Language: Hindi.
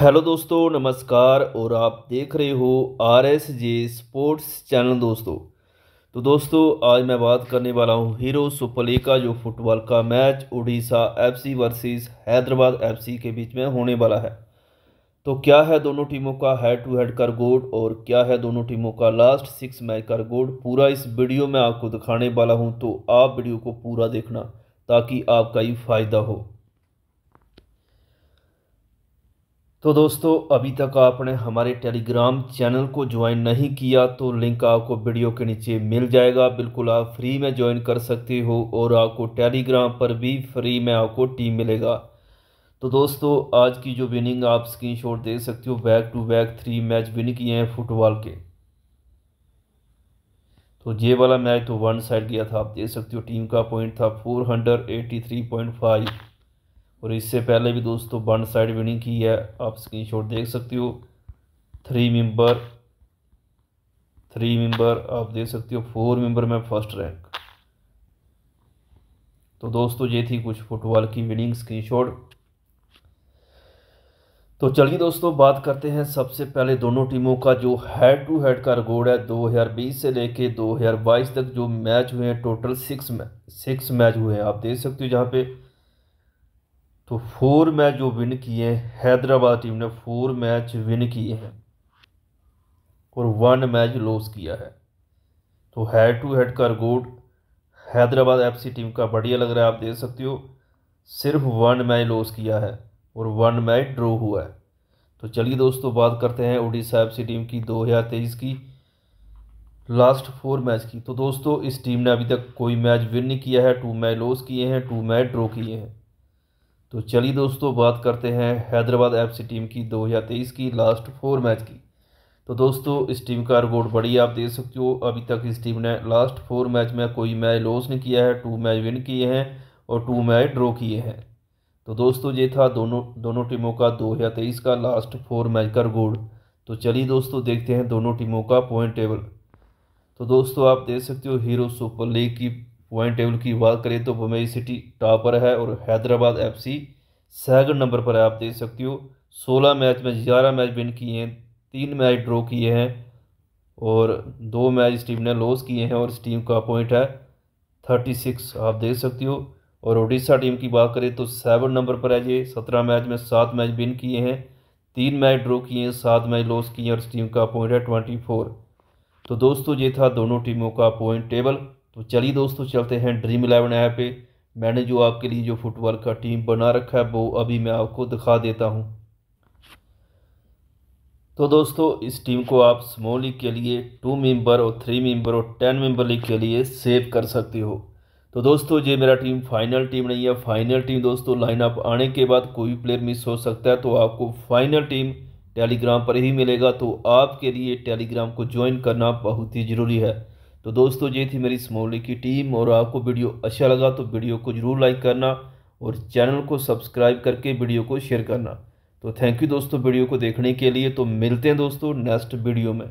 हेलो दोस्तों नमस्कार और आप देख रहे हो R S J sports channel दोस्तों तो दोस्तों आज मैं बात करने वाला हूँ हीरो सुपर लीग का जो फुटबॉल का match Odisha FC versus Hyderabad FC के बीच में होने वाला है तो क्या है दोनों टीमों का हेड टू हेड का गोड और क्या है दोनों टीमों का लास्ट सिक्स मैच का गोड पूरा इस वीडियो में आपको दिखाने वाला हूँ तो आप वीडियो को पूरा देखना ताकि आपका ही फ़ायदा हो तो दोस्तों अभी तक आपने हमारे टेलीग्राम चैनल को ज्वाइन नहीं किया तो लिंक आपको वीडियो के नीचे मिल जाएगा बिल्कुल आप फ्री में ज्वाइन कर सकते हो और आपको टेलीग्राम पर भी फ्री में आपको टीम मिलेगा तो दोस्तों आज की जो विनिंग आप स्क्रीन शॉट देख सकते हो back to back three match win किए हैं फुटबॉल के तो ये वाला मैच तो वन साइड गया था आप देख सकते हो टीम का पॉइंट था four hundred eighty three point five और इससे पहले भी दोस्तों वन साइड विनिंग की है आप शॉट देख सकते हो थ्री मेंबर थ्री मेंबर आप देख सकते हो फोर मेंबर में फर्स्ट रैंक तो दोस्तों ये थी कुछ फुटबॉल की विनिंग स्क्रीनशॉट तो चलिए दोस्तों बात करते हैं सबसे पहले दोनों टीमों का जो हेड टू हेड का रिकॉर्ड है 2020 से लेके 2022 तक जो मैच हुए हैं total six match six match हुए हैं आप देख सकते हो जहाँ पे तो फोर मैच जो विन किए हैं हैदराबाद टीम ने फोर मैच विन किए हैं और वन मैच लॉस किया है तो हेड टू हेड का रिकॉर्ड हैदराबाद एफसी टीम का बढ़िया लग रहा है आप देख सकते हो सिर्फ वन मैच लॉस किया है और वन मैच ड्रॉ हुआ है तो चलिए दोस्तों बात करते हैं उड़ीसा एफ टीम की 2023 की लास्ट फोर मैच की तो दोस्तों इस टीम ने अभी तक कोई मैच विन नहीं किया है टू मैच लॉस किए हैं टू मैच ड्रॉ किए हैं तो चलिए दोस्तों बात करते हैं हैदराबाद एफ सी टीम की 2023 की लास्ट फोर मैच की तो दोस्तों इस टीम का रिकॉर्ड बढ़िया आप देख सकते हो अभी तक इस टीम ने लास्ट फोर मैच में कोई मैच लॉस नहीं किया है टू मैच विन किए हैं और टू मैच ड्रॉ किए हैं तो दोस्तों ये था दोनों दोनों टीमों का तेईस का लास्ट फोर मैच का रिकॉर्ड तो चलिए दोस्तों देखते हैं दोनों टीमों का पॉइंट टेबल तो दोस्तों आप देख सकते हो हीरो सुपर लीग की पॉइंट टेबल की बात करें तो बम्बई सिटी टॉप पर है और हैदराबाद एफसी सेकंड नंबर पर है आप देख सकते हो सोलह मैच में ग्यारह मैच विन किए हैं तीन मैच ड्रॉ किए हैं और दो मैच इस टीम ने लॉस किए हैं और इस टीम का पॉइंट है थर्टी सिक्स आप देख सकते हो और उड़ीसा टीम की बात करें तो सेवन नंबर पर है ये सत्रह मैच में सात मैच विन किए हैं तीन मैच ड्रॉ किए हैं सात मैच लॉस किए हैं और इस टीम का पॉइंट है ट्वेंटी फोर तो दोस्तों ये था दोनों टीमों का पॉइंट टेबल तो चलिए दोस्तों चलते हैं ड्रीम इलेवन ऐप पे मैंने जो आपके लिए जो फुटबॉल का टीम बना रखा है वो अभी मैं आपको दिखा देता हूँ तो दोस्तों इस टीम को आप स्मॉल लीग के लिए टू मेंबर और थ्री मेंबर और टेन मेंबर लीग के लिए सेव कर सकते हो तो दोस्तों ये मेरा टीम फाइनल टीम नहीं है फाइनल टीम दोस्तों लाइनअप आने के बाद कोई भी प्लेयर मिस हो सकता है तो आपको फाइनल टीम टेलीग्राम पर ही मिलेगा तो आपके लिए टेलीग्राम को ज्वाइन करना बहुत ही ज़रूरी है तो दोस्तों ये थी मेरी स्मोली की टीम और आपको वीडियो अच्छा लगा तो वीडियो को ज़रूर लाइक करना और चैनल को सब्सक्राइब करके वीडियो को शेयर करना तो थैंक यू दोस्तों वीडियो को देखने के लिए तो मिलते हैं दोस्तों नेक्स्ट वीडियो में